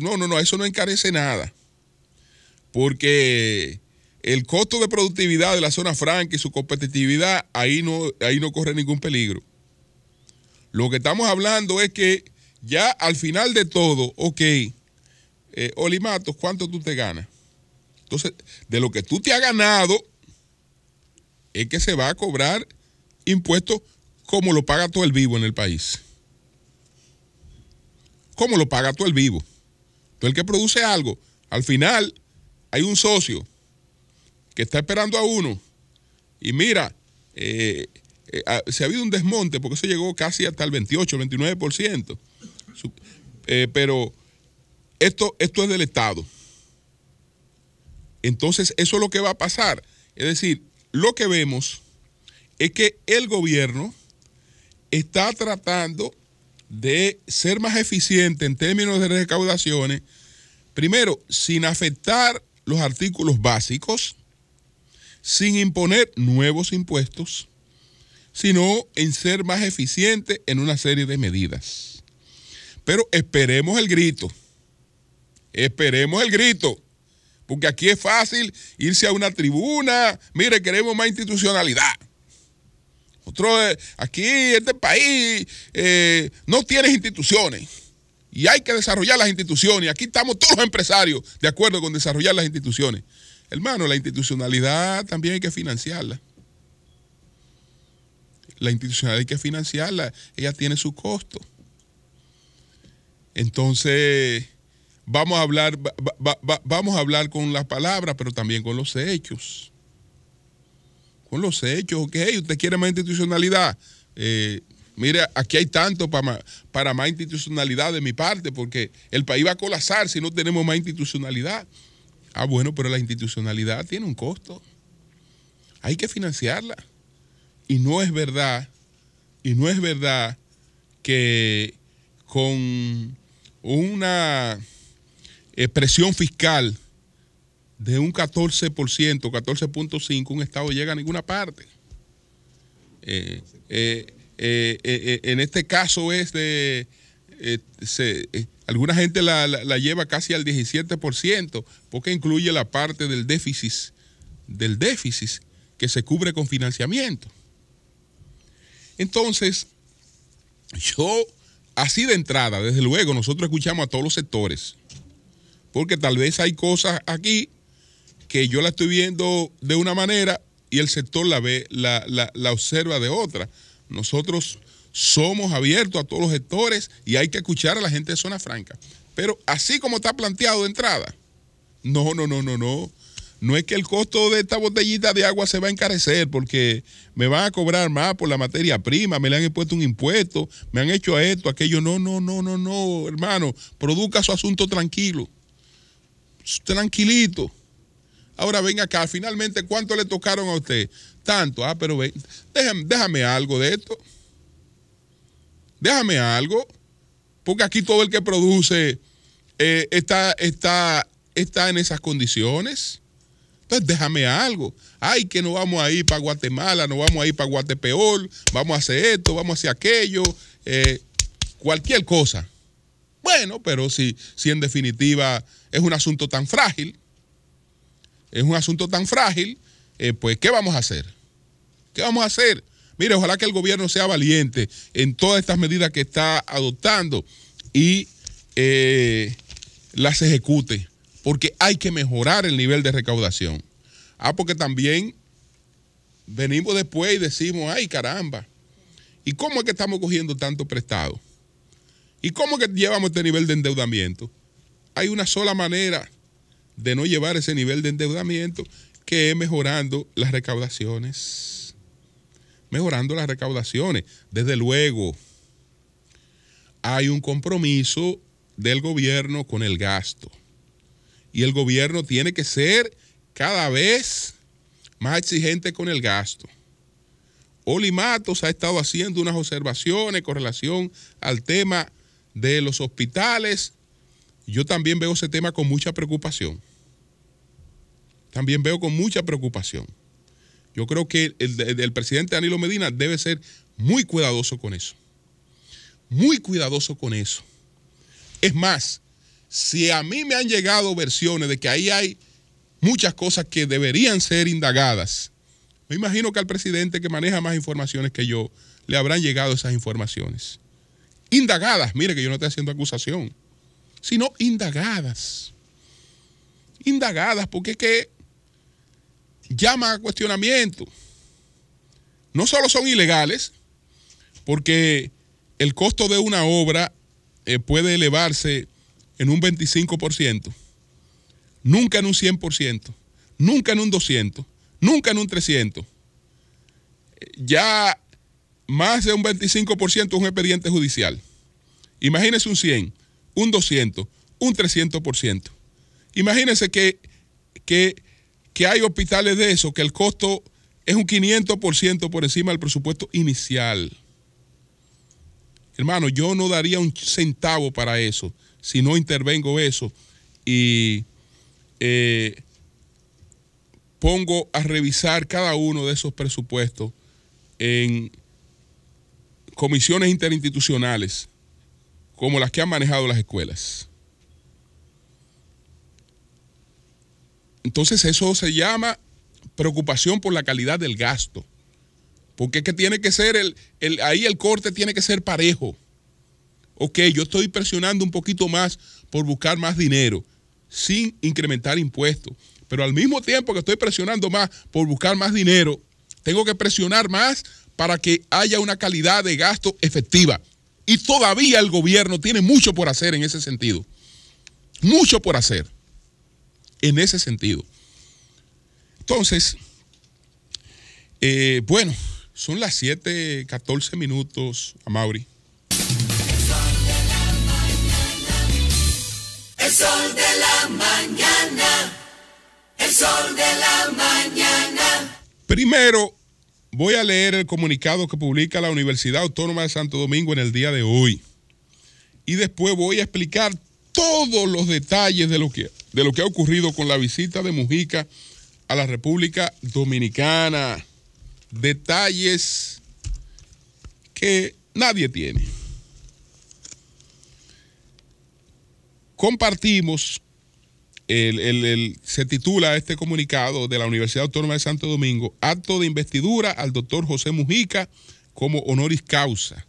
no, no, no, eso no encarece nada. Porque el costo de productividad de la zona franca y su competitividad, ahí no, ahí no corre ningún peligro. Lo que estamos hablando es que ya al final de todo, ok, eh, Olimatos, ¿cuánto tú te ganas? Entonces, de lo que tú te has ganado, es que se va a cobrar impuestos como lo paga todo el vivo en el país. Como lo paga todo el vivo. Entonces el que produce algo, al final hay un socio que está esperando a uno. Y mira, eh, eh, ah, se ha habido un desmonte, porque eso llegó casi hasta el 28, 29%. Eh, pero esto, esto es del Estado. Entonces, eso es lo que va a pasar. Es decir, lo que vemos es que el gobierno está tratando de ser más eficiente en términos de recaudaciones, primero, sin afectar los artículos básicos, sin imponer nuevos impuestos, sino en ser más eficiente en una serie de medidas. Pero esperemos el grito, esperemos el grito, porque aquí es fácil irse a una tribuna, mire, queremos más institucionalidad. Nosotros, pues, aquí, este país, eh, no tiene instituciones. Y hay que desarrollar las instituciones. Aquí estamos todos los empresarios de acuerdo con desarrollar las instituciones. Hermano, la institucionalidad también hay que financiarla. La institucionalidad hay que financiarla. Ella tiene su costo. Entonces, vamos a hablar, vamos a hablar con las palabras, pero también con los hechos los hechos, ok, usted quiere más institucionalidad. Eh, mire, aquí hay tanto para para más institucionalidad de mi parte, porque el país va a colapsar si no tenemos más institucionalidad. Ah, bueno, pero la institucionalidad tiene un costo. Hay que financiarla. Y no es verdad, y no es verdad que con una presión fiscal de un 14%, 14.5%, un Estado llega a ninguna parte. Eh, eh, eh, en este caso es de... alguna gente la, la, lleva casi al 17%, porque incluye la parte del déficit, del déficit que se cubre con financiamiento. Entonces, yo, así de entrada, desde luego, nosotros escuchamos a todos los sectores, porque tal vez hay cosas aquí que yo la estoy viendo de una manera y el sector la ve, la, observa de otra. Nosotros somos abiertos a todos los sectores y hay que escuchar a la gente de zona franca. Pero así como está planteado de entrada, no, no, no, no, no. No es que el costo de esta botellita de agua se va a encarecer porque me van a cobrar más por la materia prima, me le han impuesto un impuesto, me han hecho esto, aquello. No, no, no, no, no, hermano. Produzca su asunto tranquilo. Tranquilito. Ahora ven acá, finalmente, ¿cuánto le tocaron a usted? Tanto, ah, pero ven, déjame, algo de esto. Déjame algo. Porque aquí todo el que produce eh, está, está, está en esas condiciones. Entonces déjame algo. Ay, que no vamos a ir para Guatemala, no vamos a ir para Guatepeor, vamos a hacer esto, vamos a hacer aquello, eh, cualquier cosa. Bueno, pero si en definitiva es un asunto tan frágil, es un asunto tan frágil, eh, pues ¿qué vamos a hacer? ¿Qué vamos a hacer? Mire, ojalá que el gobierno sea valiente en todas estas medidas que está adoptando y eh, las ejecute, porque hay que mejorar el nivel de recaudación. Ah, porque también venimos después y decimos, ay caramba, ¿y cómo es que estamos cogiendo tanto prestado? ¿Y cómo es que llevamos este nivel de endeudamiento? Hay una sola manera de no llevar ese nivel de endeudamiento, que es mejorando las recaudaciones. Mejorando las recaudaciones. Desde luego, hay un compromiso del gobierno con el gasto. Y el gobierno tiene que ser cada vez más exigente con el gasto. Olimatos ha estado haciendo unas observaciones con relación al tema de los hospitales. Yo también veo ese tema con mucha preocupación también veo con mucha preocupación. Yo creo que el, presidente Danilo Medina debe ser muy cuidadoso con eso. Muy cuidadoso con eso. Es más, si a mí me han llegado versiones de que ahí hay muchas cosas que deberían ser indagadas, me imagino que al presidente que maneja más informaciones que yo, le habrán llegado esas informaciones. Indagadas, mire que yo no estoy haciendo acusación, sino indagadas. Indagadas, porque es que llama a cuestionamiento. No solo son ilegales, porque el costo de una obra eh, puede elevarse en un 25%, nunca en un 100%, nunca en un 200%, nunca en un 300%. Ya más de un 25% es un expediente judicial. Imagínense un 100, un 200, un 300%. Imagínense que, que que hay hospitales de eso que el costo es un 500% por encima del presupuesto inicial. Hermano, yo no daría un centavo para eso si no intervengo eso y eh, pongo a revisar cada uno de esos presupuestos en comisiones interinstitucionales como las que han manejado las escuelas. Entonces eso se llama preocupación por la calidad del gasto. Porque es que tiene que ser el, ahí el corte tiene que ser parejo. Ok, yo estoy presionando un poquito más por buscar más dinero sin incrementar impuestos. Pero al mismo tiempo que estoy presionando más por buscar más dinero, tengo que presionar más para que haya una calidad de gasto efectiva. Y todavía el gobierno tiene mucho por hacer en ese sentido. Mucho por hacer en ese sentido. Entonces, eh, bueno, son las 7:14 minutos a Mauri. El sol de la mañana. El sol de la mañana. Primero, voy a leer el comunicado que publica la Universidad Autónoma de Santo Domingo en el día de hoy. Y después voy a explicar todos los detalles de lo que de lo que ha ocurrido con la visita de Mujica a la República Dominicana. Detalles que nadie tiene. Compartimos, el, se titula este comunicado de la Universidad Autónoma de Santo Domingo, acto de investidura al doctor José Mujica como honoris causa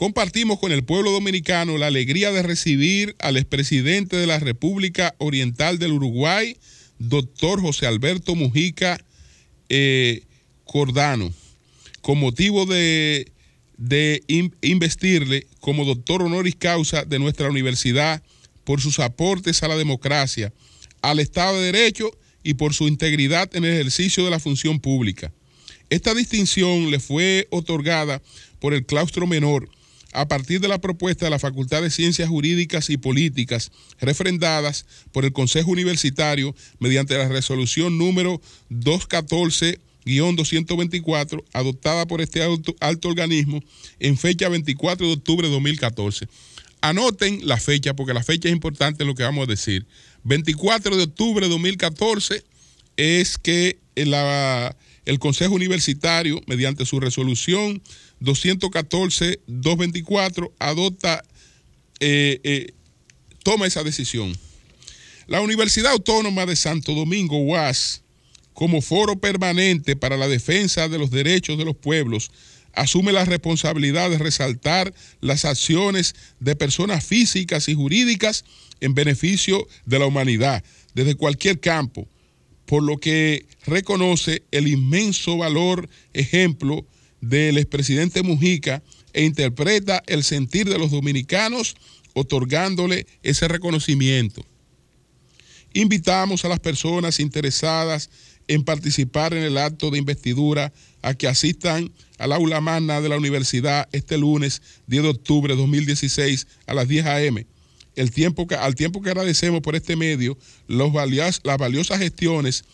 compartimos con el pueblo dominicano la alegría de recibir al expresidente de la República Oriental del Uruguay, doctor José Alberto Mujica eh, Cordano, con motivo de, investirle como doctor honoris causa de nuestra universidad por sus aportes a la democracia, al Estado de Derecho y por su integridad en el ejercicio de la función pública. Esta distinción le fue otorgada por el claustro menor a partir de la propuesta de la Facultad de Ciencias Jurídicas y Políticas, refrendadas por el Consejo Universitario mediante la resolución número 214. 224, adoptada por este alto, organismo en fecha 24 de octubre de 2014. Anoten la fecha, porque la fecha es importante en lo que vamos a decir. 24 de octubre de 2014 es que la, el Consejo Universitario, mediante su resolución 214-224, adopta, eh, eh, toma esa decisión. La Universidad Autónoma de Santo Domingo, UAS, como foro permanente para la defensa de los derechos de los pueblos, asume la responsabilidad de resaltar las acciones de personas físicas y jurídicas en beneficio de la humanidad, desde cualquier campo, por lo que reconoce el inmenso valor ejemplo del expresidente Mujica e interpreta el sentir de los dominicanos otorgándole ese reconocimiento. Invitamos a las personas interesadas en participar en el acto de investidura a que asistan al aula magna de la universidad este lunes 10 de octubre de 2016 a las 10 a.m tiempo que, al tiempo que agradecemos por este medio los las valiosas gestiones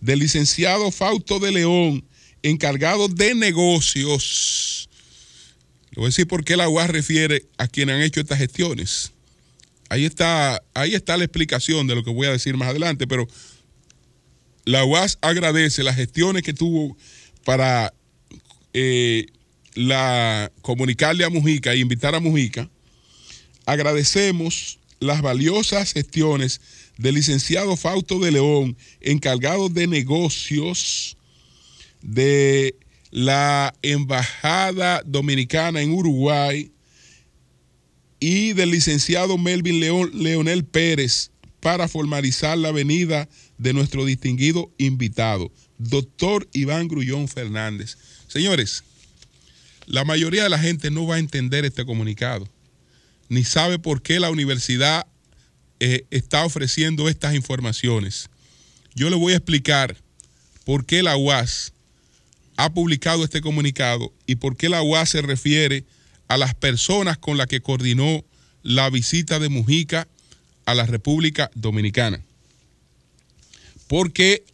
del licenciado Fausto de León, encargado de negocios. Le voy a decir por qué la UAS refiere a quien han hecho estas gestiones. Ahí está, ahí está la explicación de lo que voy a decir más adelante, pero la UAS agradece las gestiones que tuvo para eh, la, comunicarle a Mujica e invitar a Mujica Agradecemos las valiosas gestiones del licenciado Fausto de León, encargado de negocios de la Embajada Dominicana en Uruguay y del licenciado Melvin León, Leonel Pérez para formalizar la venida de nuestro distinguido invitado, doctor Iván Grullón Fernández. Señores, la mayoría de la gente no va a entender este comunicado ni sabe por qué la universidad eh, está ofreciendo estas informaciones. Yo le voy a explicar por qué la UAS ha publicado este comunicado y por qué la UAS se refiere a las personas con las que coordinó la visita de Mujica a la República Dominicana. Porque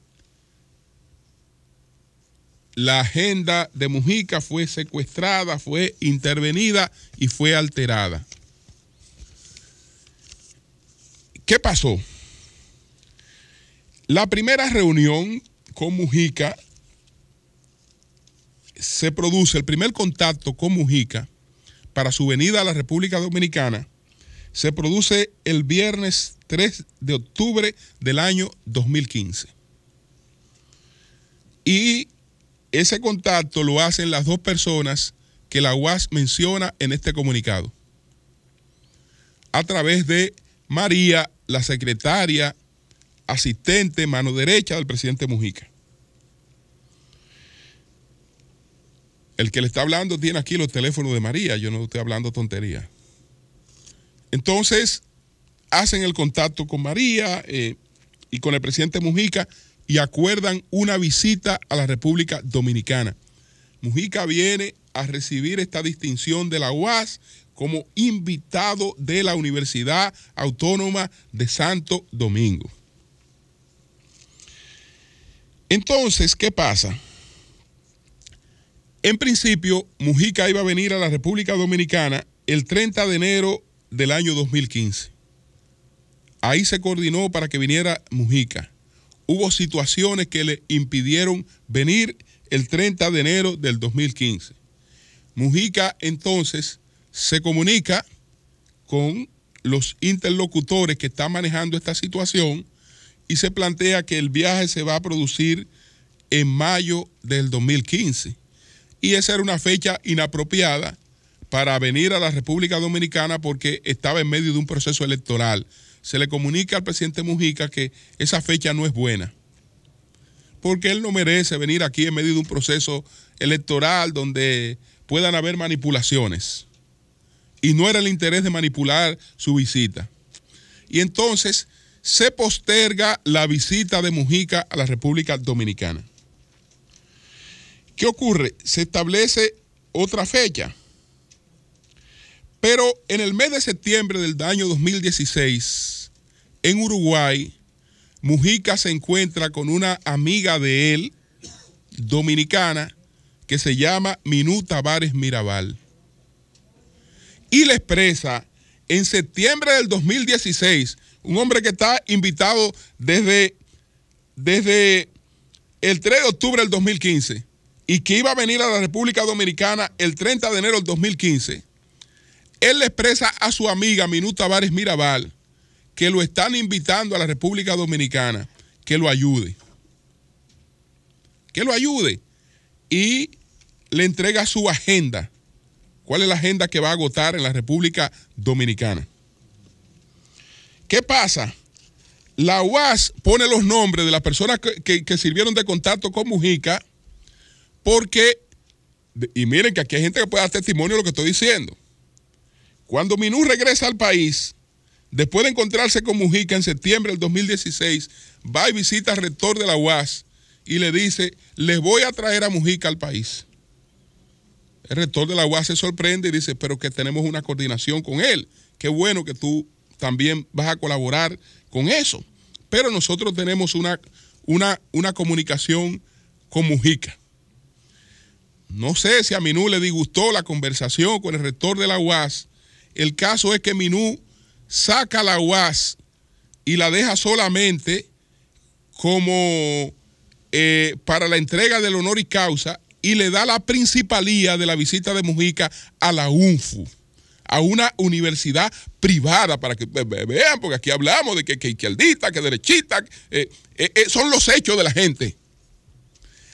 la agenda de Mujica fue secuestrada, fue intervenida y fue alterada. ¿Qué pasó? La primera reunión con Mujica se produce, el primer contacto con Mujica para su venida a la República Dominicana se produce el viernes 3 de octubre del año 2015. Y ese contacto lo hacen las dos personas que la UAS menciona en este comunicado. A través de María la secretaria asistente, mano derecha del presidente Mujica. El que le está hablando tiene aquí los teléfonos de María, yo no estoy hablando tontería. Entonces, hacen el contacto con María eh, y con el presidente Mujica y acuerdan una visita a la República Dominicana. Mujica viene a recibir esta distinción de la UAS como invitado de la Universidad Autónoma de Santo Domingo. Entonces, ¿qué pasa? En principio, Mujica iba a venir a la República Dominicana el 30 de enero del año 2015. Ahí se coordinó para que viniera Mujica. Hubo situaciones que le impidieron venir el 30 de enero del 2015. Mujica entonces se comunica con los interlocutores que están manejando esta situación y se plantea que el viaje se va a producir en mayo del 2015. Y esa era una fecha inapropiada para venir a la República Dominicana porque estaba en medio de un proceso electoral. Se le comunica al presidente Mujica que esa fecha no es buena, porque él no merece venir aquí en medio de un proceso electoral donde puedan haber manipulaciones y no era el interés de manipular su visita. Y entonces se posterga la visita de Mujica a la República Dominicana. ¿Qué ocurre? Se establece otra fecha. Pero en el mes de septiembre del año 2016, en Uruguay, Mujica se encuentra con una amiga de él, dominicana, que se llama Minuta Vares Mirabal y le expresa en septiembre del 2016, un hombre que está invitado desde, desde el 3 de octubre del 2015 y que iba a venir a la República Dominicana el 30 de enero del 2015. Él le expresa a su amiga Minuta Vares Mirabal que lo están invitando a la República Dominicana, que lo ayude. Que lo ayude. Y le entrega su agenda ¿Cuál es la agenda que va a agotar en la República Dominicana? ¿Qué pasa? La UAS pone los nombres de las personas que, sirvieron de contacto con Mujica porque, y miren que aquí hay gente que puede dar testimonio de lo que estoy diciendo. Cuando Minú regresa al país, después de encontrarse con Mujica en septiembre del 2016, va y visita al rector de la UAS y le dice, les voy a traer a Mujica al país. El rector de la UAS se sorprende y dice, pero que tenemos una coordinación con él. Qué bueno que tú también vas a colaborar con eso. Pero nosotros tenemos una, una, una comunicación con Mujica. No sé si a Minú le disgustó la conversación con el rector de la UAS. El caso es que Minú saca la UAS y la deja solamente como eh, para la entrega del honor y causa y le da la principalía de la visita de Mujica a la UNFU, a una universidad privada, para que vean, porque aquí hablamos de que, que izquierdista, que derechista, eh, eh, eh, son los hechos de la gente.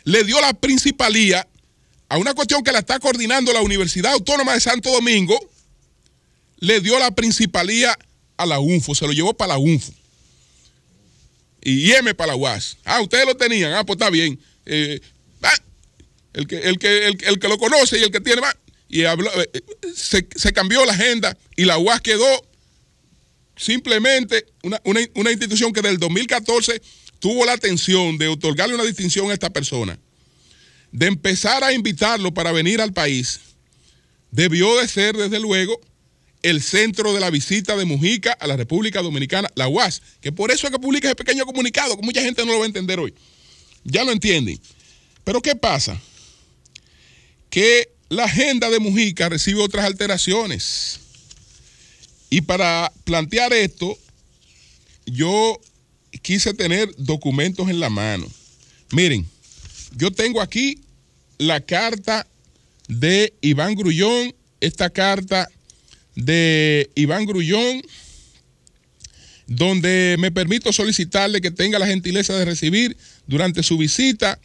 Le dio la principalía a una cuestión que la está coordinando la Universidad Autónoma de Santo Domingo, le dio la principalía a la UNFU, se lo llevó para la UNFU. Y M para la UAS. Ah, ustedes lo tenían, ah, pues está bien el que, el que, el, que lo conoce y el que tiene más. Y eh, se, cambió la agenda y la UAS quedó simplemente una, una institución que del 2014 tuvo la atención de otorgarle una distinción a esta persona, de empezar a invitarlo para venir al país, debió de ser, desde luego, el centro de la visita de Mujica a la República Dominicana, la UAS, que por eso es que publica ese pequeño comunicado, que mucha gente no lo va a entender hoy. Ya lo entienden. Pero ¿qué pasa? que la agenda de Mujica recibe otras alteraciones. Y para plantear esto, yo quise tener documentos en la mano. Miren, yo tengo aquí la carta de Iván Grullón, esta carta de Iván Grullón, donde me permito solicitarle que tenga la gentileza de recibir durante su visita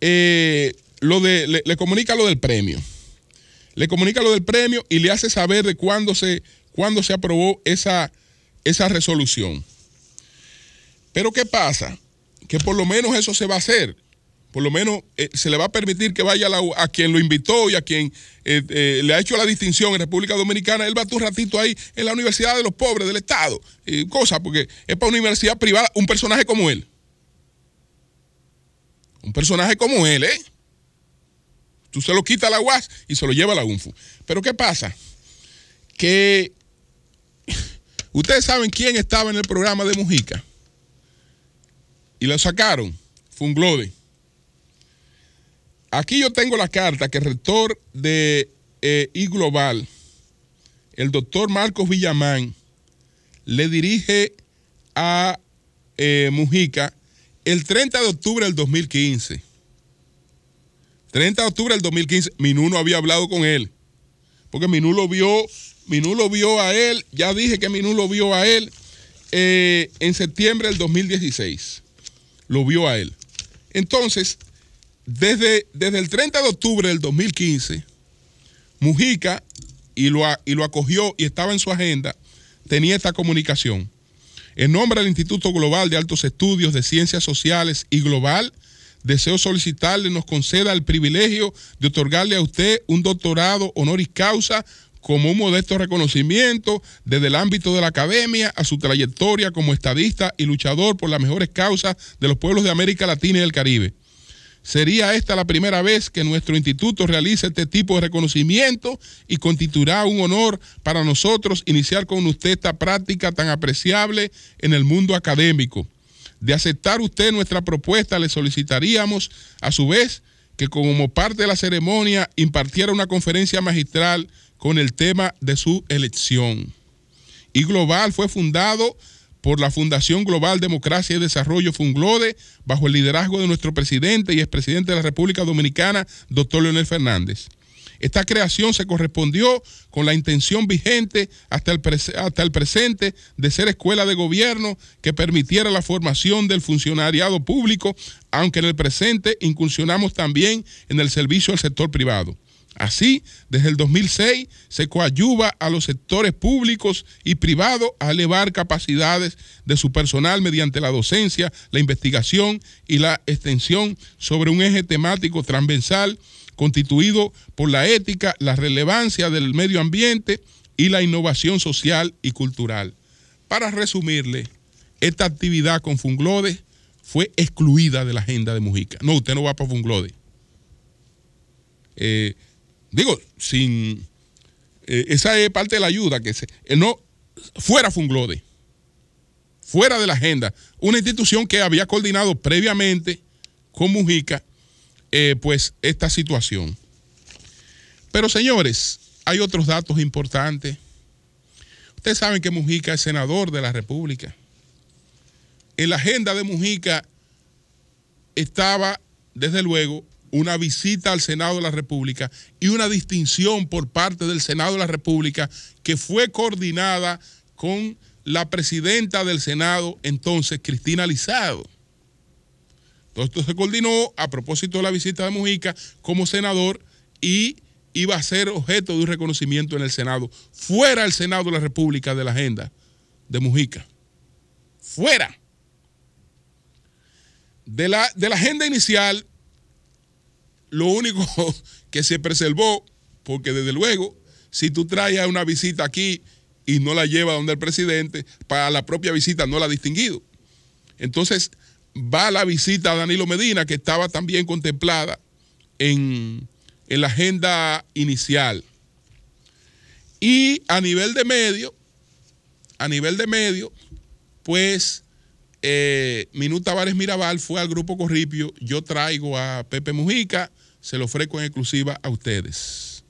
eh, le, comunica lo del premio. Le comunica lo del premio y le hace saber de cuándo se, se aprobó esa, esa resolución. Pero ¿qué pasa? Que por lo menos eso se va a hacer. Por lo menos eh, se le va a permitir que vaya a, quien lo invitó y a quien eh, eh, le ha hecho la distinción en República Dominicana. Él va a tu ratito ahí en la Universidad de los Pobres del Estado. cosa, porque es para una universidad privada un personaje como él. Un personaje como él, ¿eh? Tú se lo quitas a la UAS y se lo lleva a la UNFU. Pero ¿qué pasa? Que ustedes saben quién estaba en el programa de Mujica y lo sacaron. Fue un glode. Aquí yo tengo la carta que el rector de eh, I iGlobal, el doctor Marcos Villamán, le dirige a eh, Mujica el 30 de octubre del 2015. 30 de octubre del 2015, Minú no había hablado con él. Porque Minú lo vio, Minú lo vio a él, ya dije que Minú lo vio a él eh, en septiembre del 2016. Lo vio a él. Entonces, desde, desde el 30 de octubre del 2015, Mujica, y lo, y lo acogió y estaba en su agenda, tenía esta comunicación. En nombre del Instituto Global de Altos Estudios de Ciencias Sociales y Global deseo solicitarle nos conceda el privilegio de otorgarle a usted un doctorado honoris causa como un modesto reconocimiento desde el ámbito de la academia a su trayectoria como estadista y luchador por las mejores causas de los pueblos de América Latina y del Caribe. Sería esta la primera vez que nuestro instituto realiza este tipo de reconocimiento y constituirá un honor para nosotros iniciar con usted esta práctica tan apreciable en el mundo académico. De aceptar usted nuestra propuesta, le solicitaríamos a su vez que como parte de la ceremonia impartiera una conferencia magistral con el tema de su elección. Y Global fue fundado por la Fundación Global Democracia y Desarrollo Funglode, bajo el liderazgo de nuestro presidente y expresidente de la República Dominicana, doctor Leonel Fernández. Esta creación se correspondió con la intención vigente hasta el, hasta el, presente de ser escuela de gobierno que permitiera la formación del funcionariado público, aunque en el presente incursionamos también en el servicio al sector privado. Así, desde el 2006 se coayuva a los sectores públicos y privados a elevar capacidades de su personal mediante la docencia, la investigación y la extensión sobre un eje temático transversal constituido por la ética, la relevancia del medio ambiente y la innovación social y cultural. Para resumirle, esta actividad con Funglode fue excluida de la agenda de Mujica. No, usted no va para Funglode. Eh, digo, sin. Eh, esa es parte de la ayuda que se. Eh, no, fuera Funglode. Fuera de la agenda. Una institución que había coordinado previamente con Mujica eh, pues esta situación. Pero señores, hay otros datos importantes. Ustedes saben que Mujica es senador de la República. En la agenda de Mujica estaba, desde luego, una visita al Senado de la República y una distinción por parte del Senado de la República que fue coordinada con la presidenta del Senado entonces, Cristina Lizado. Todo esto se coordinó a propósito de la visita de Mujica como senador y iba a ser objeto de un reconocimiento en el Senado, fuera el Senado de la República de la agenda de Mujica. Fuera. De la, de la agenda inicial, lo único que se preservó, porque desde luego, si tú traes una visita aquí y no la lleva donde el presidente, para la propia visita no la ha distinguido. Entonces, va la visita a Danilo Medina, que estaba también contemplada en, la agenda inicial. Y a nivel de medio, a nivel de medio, pues eh, Minuta Mirabal fue al grupo Corripio, yo traigo a Pepe Mujica, se lo ofrezco en exclusiva a ustedes.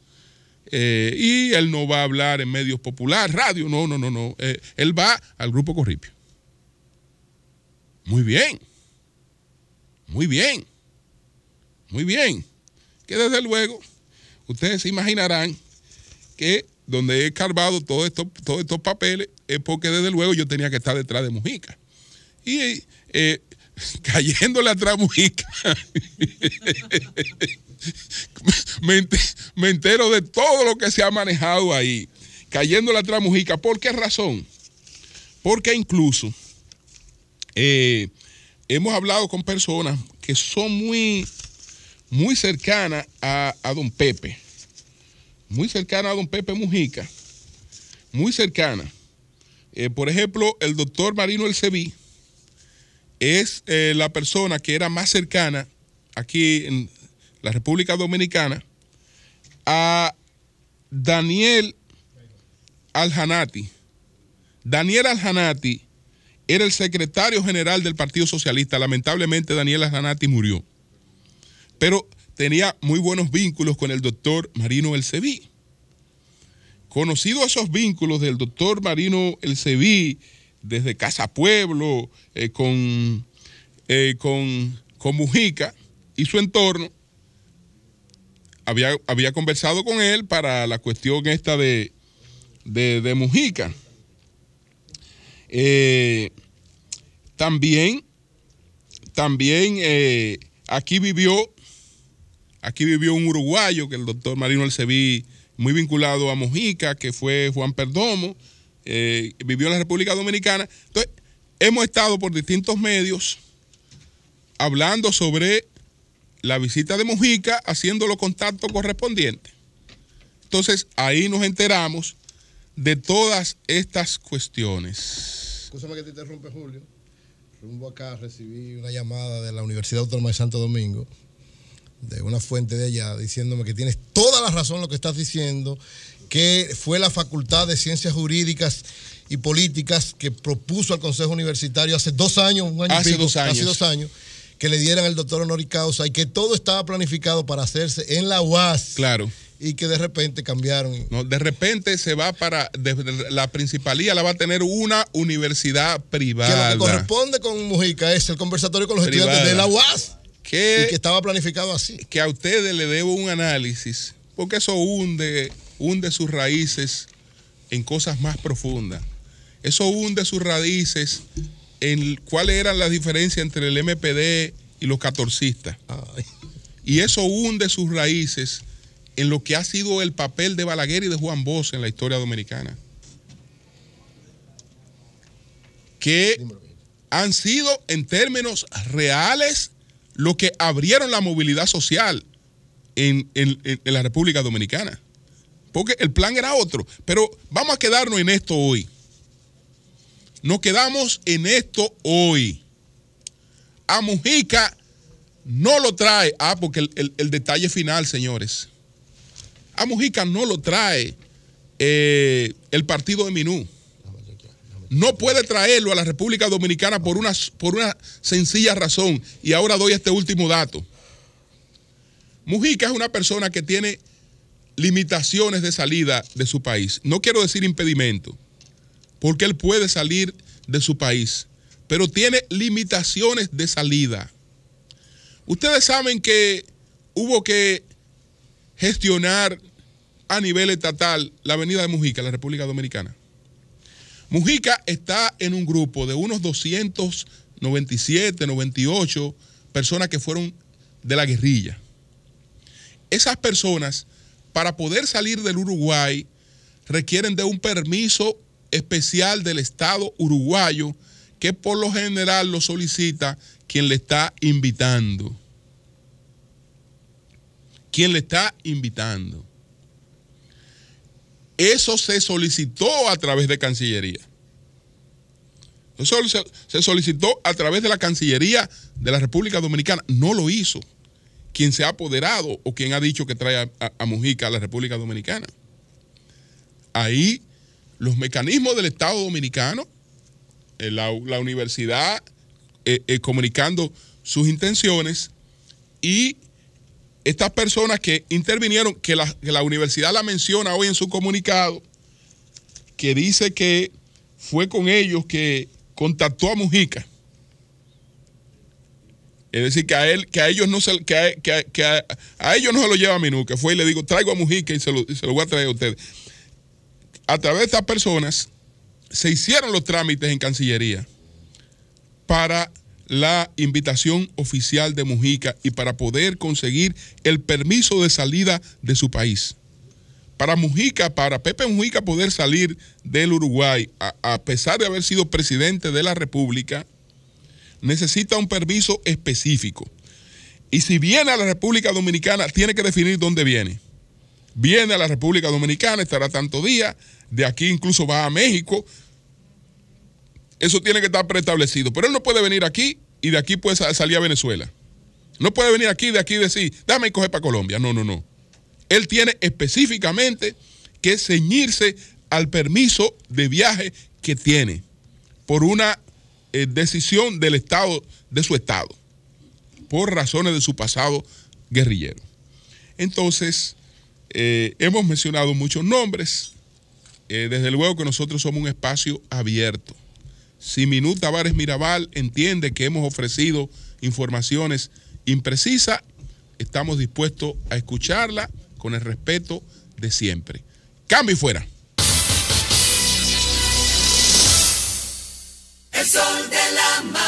Eh, y él no va a hablar en medios popular, radio, no, no, no, no. Eh, él va al grupo Corripio. Muy bien. Muy bien. Muy bien. Que desde luego, ustedes se imaginarán que donde he cargado todos estos, estos papeles es porque desde luego yo tenía que estar detrás de Mujica. Y eh, cayéndole atrás a Mujica, me, entero de todo lo que se ha manejado ahí, cayéndole atrás a Mujica. ¿Por qué razón? Porque incluso eh, hemos hablado con personas que son muy, muy cercanas a, don Pepe, muy cercanas a don Pepe Mujica, muy cercanas. Eh, por ejemplo, el doctor Marino El es eh, la persona que era más cercana aquí en la República Dominicana a Daniel Aljanati. Daniel Aljanati era el secretario general del Partido Socialista. Lamentablemente Daniela Arranati murió. Pero tenía muy buenos vínculos con el doctor Marino Elseví. Conocido esos vínculos del doctor Marino Elseví desde Casa Pueblo, eh, eh, con, con, Mujica y su entorno, había, había conversado con él para la cuestión esta de, de Mujica. Eh, también, también eh, aquí vivió, aquí vivió un uruguayo, que el doctor Marino Alceví, muy vinculado a Mojica, que fue Juan Perdomo, eh, vivió en la República Dominicana. Entonces, hemos estado por distintos medios hablando sobre la visita de Mojica, haciendo los contactos correspondientes. Entonces, ahí nos enteramos de todas estas cuestiones. Escúchame que te interrumpe, Julio. Rumbo acá recibí una llamada de la Universidad Autónoma de Santo Domingo, de una fuente de allá, diciéndome que tienes toda la razón lo que estás diciendo, que fue la Facultad de Ciencias Jurídicas y Políticas que propuso al Consejo Universitario hace dos años, un año y pico, dos años. hace dos años, que le dieran el doctor Honor y causa y que todo estaba planificado para hacerse en la UAS. Claro y que de repente cambiaron. No, de repente se va para la principalía la va a tener una universidad privada. Que corresponde con Mujica es el conversatorio con los estudiantes de la UAS. Que, y que estaba planificado así. Que a ustedes le debo un análisis, porque eso hunde, sus raíces en cosas más profundas. Eso hunde sus raíces en cuál era la diferencia entre el MPD y los catorcistas. Y eso hunde sus raíces en lo que ha sido el papel de Balaguer y de Juan Bosch en la historia dominicana. Que han sido en términos reales lo que abrieron la movilidad social en, la República Dominicana. Porque el plan era otro. Pero vamos a quedarnos en esto hoy. Nos quedamos en esto hoy. A Mujica no lo trae. Ah, porque el, el detalle final, señores. A Mujica no lo trae eh, el partido de Minú. No puede traerlo a la República Dominicana por por una sencilla razón. Y ahora doy este último dato. Mujica es una persona que tiene limitaciones de salida de su país. No quiero decir impedimento, porque él puede salir de su país, pero tiene limitaciones de salida. Ustedes saben que hubo que gestionar a nivel estatal la avenida de Mujica, la República Dominicana. Mujica está en un grupo de unos 297, 98 personas que fueron de la guerrilla. Esas personas, para poder salir del Uruguay, requieren de un permiso especial del Estado uruguayo que por lo general lo solicita quien le está invitando. Quien le está invitando. Eso se solicitó a través de Cancillería. Eso se solicitó a través de la Cancillería de la República Dominicana. No lo hizo quien se ha apoderado o quien ha dicho que trae a, Mujica a la República Dominicana. Ahí los mecanismos del Estado Dominicano, eh, la, universidad eh, eh, comunicando sus intenciones y estas personas que intervinieron, que la, universidad la menciona hoy en su comunicado, que dice que fue con ellos que contactó a Mujica. Es decir, que a él, que a ellos no se, que ellos no lo lleva a mí Fue y le digo, traigo a Mujica y se, y se lo voy a traer a ustedes. A través de estas personas se hicieron los trámites en Cancillería para la invitación oficial de Mujica y para poder conseguir el permiso de salida de su país. Para Mujica, para Pepe Mujica poder salir del Uruguay, a, pesar de haber sido presidente de la República, necesita un permiso específico. Y si viene a la República Dominicana, tiene que definir dónde viene. Viene a la República Dominicana, estará tanto día, de aquí incluso va a México, eso tiene que estar preestablecido. Pero él no puede venir aquí y de aquí puede salir a Venezuela. No puede venir aquí de aquí decir, dame y coger para Colombia. No, no, no. Él tiene específicamente que ceñirse al permiso de viaje que tiene por una eh, decisión del Estado, de su Estado, por razones de su pasado guerrillero. Entonces, eh, hemos mencionado muchos nombres. Eh, desde luego que nosotros somos un espacio abierto. Si Minú Tavares Mirabal entiende que hemos ofrecido informaciones imprecisas, estamos dispuestos a escucharla con el respeto de siempre. Cambio y fuera. El sol de la